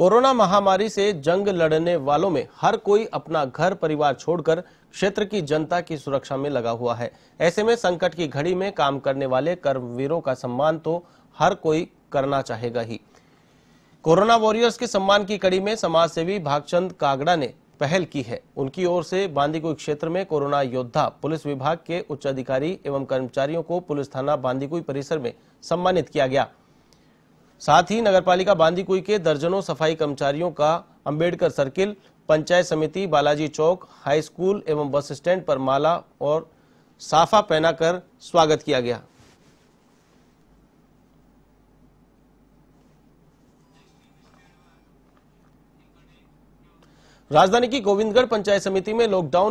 corona महामारी से जंग लड़ने वालों में हर कोई अपना घर परिवार छोड़कर क्षेत्र की जनता की सुरक्षा में लगा हुआ है ऐसे में संकट की घड़ी में काम करने वाले कर्मवीरों का सम्मान तो हर कोई करना चाहेगा ही कोरोना वॉरियर्स के सम्मान की कड़ी में समाज सेवी भागचंद कागड़ा ने पहल की है उनकी ओर से बांदीकुई क्षेत्र में कोरोना योद्धा पुलिस विभाग के उच्च अधिकारी एवं कर्मचारियों को पुलिस थाना बांदीकुई परिसर में सम्मानित किया गया साथ ही नगरपालिका बांदीकुई के दर्जनों सफाई कर्मचारियों का अंबेडकर सर्किल पंचायत समिति बालाजी चौक हाई स्कूल एवं बस स्टैंड पर माला और साफा पहनाकर स्वागत किया गया राजधानी की गोविंदगढ़ पंचायत समिति में लॉकडाउन